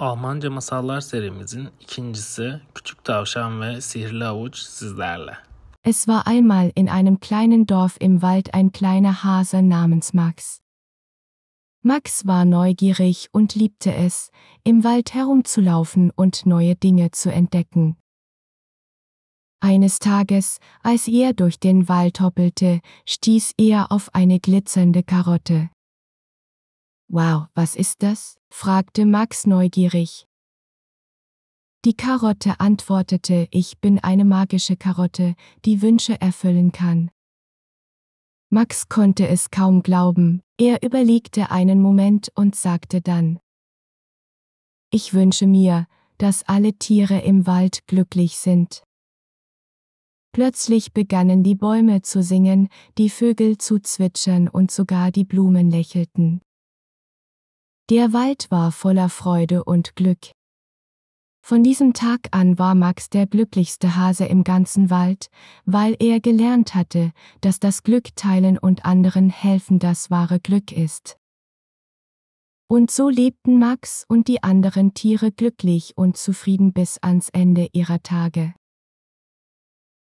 Almanca Masallar serimizin ikincisi Küçük Tavşan ve Sihirli Avuç sizlerle. Es war einmal in einem kleinen Dorf im Wald ein kleiner Hase namens Max. Max war neugierig und liebte es, im Wald herumzulaufen und neue Dinge zu entdecken. Eines Tages, als er durch den Wald hoppelte, stieß er auf eine glitzernde Karotte. Wow, was ist das? fragte Max neugierig. Die Karotte antwortete, ich bin eine magische Karotte, die Wünsche erfüllen kann. Max konnte es kaum glauben, er überlegte einen Moment und sagte dann, Ich wünsche mir, dass alle Tiere im Wald glücklich sind. Plötzlich begannen die Bäume zu singen, die Vögel zu zwitschern und sogar die Blumen lächelten. Der Wald war voller Freude und Glück. Von diesem Tag an war Max der glücklichste Hase im ganzen Wald, weil er gelernt hatte, dass das Glück teilen und anderen helfen das wahre Glück ist. Und so lebten Max und die anderen Tiere glücklich und zufrieden bis ans Ende ihrer Tage.